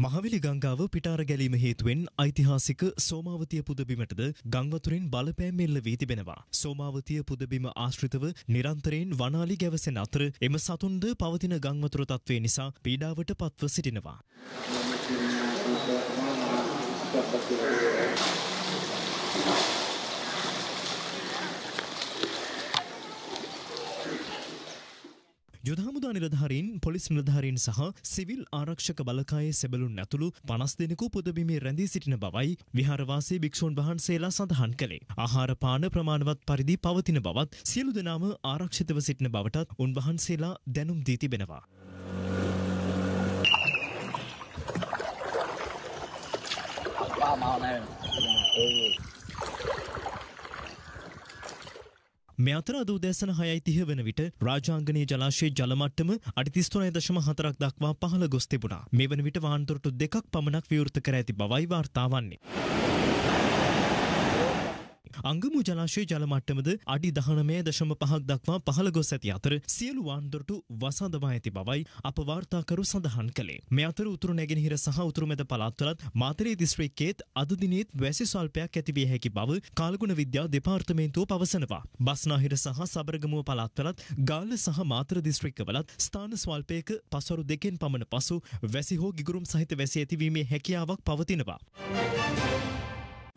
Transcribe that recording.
මහවිලි ගංගාව පිටාර ගැලීම හේතුවෙන් ඓතිහාසික සෝමාවතිය පුදබිමටද ගංවතුරින් බලපෑම් එල්ල වී තිබෙනවා. සෝමාවතිය පුදබිම ආශ්‍රිතව නිරන්තරයෙන් වනාලි ගැවසෙන අතර එම සතුන්ද පවතින ගංවතුර තත්ත්වය නිසා පීඩාවට පත්ව සිටිනවා. Thank you. යුදහමුදා නිලධාරීන් පොලිස් නිලධාරීන් සහ සිවිල් ආරක්ෂක බලකායේ සැබලුන් ඇතුළු පනස් දෙනෙකු පුදබිමේ රැඳී සිටින බවයි විහාරවාසී භික්ෂූන් වහන්සේලා සඳහන් කළේ. ආහාර පාන ප්‍රමාණවත් පරිදි පවතින බවත් සියලු දෙනාම ආරක්ෂිතව සිටින බවටත් උන්වහන්සේලා දැනුම් දී තිබෙනවා. Come on in. මේ අතර අද උදෑසන 6:30 වන විට රාජාංගනීය ජලාශයේ ජලමට්ටම අඩි 33.4ක් දක්වා පහළ ගොස් තිබුණා. මේ වන විට වාහන තුරටු දෙකක් පමණක් විවෘත කර ඇති බවයි වාර්තා වන්නේ. අංගමු ජලාශය ජලමට්ටමද අඩි දහනමය දශම පහක් දක්වා පහළ ගොස් ඇති අතර සියලු වාන්දොරටු වසඳවා ඇති බවයි අප වාර්තාකරු සඳහන් කළේ. මේ අතර උතුරු නැගෙනහිර සහ උතුරුමැද පළාත්වලත් මාතරේ දිස්ත්‍රික්කයේත් අද දිනෙත් වැසි සල්පයක් ඇතිවිය හැකි බව කාලගුණ විද්‍යා දෙපාර්තමේන්තුව පවසනවා. බස්නාහිර සහ සබරගමුව පළාත්වලත් ගාල්ල සහ මාතර දිස්ත්‍රික්කවලත් ස්ථාන ස්වල්පයක පසරු දෙකෙන් පමණ පසු වැසි හෝ ගිගුරුම් සහිත වැසි ඇතිවීමේ හැකියාවක් පවතිනවා.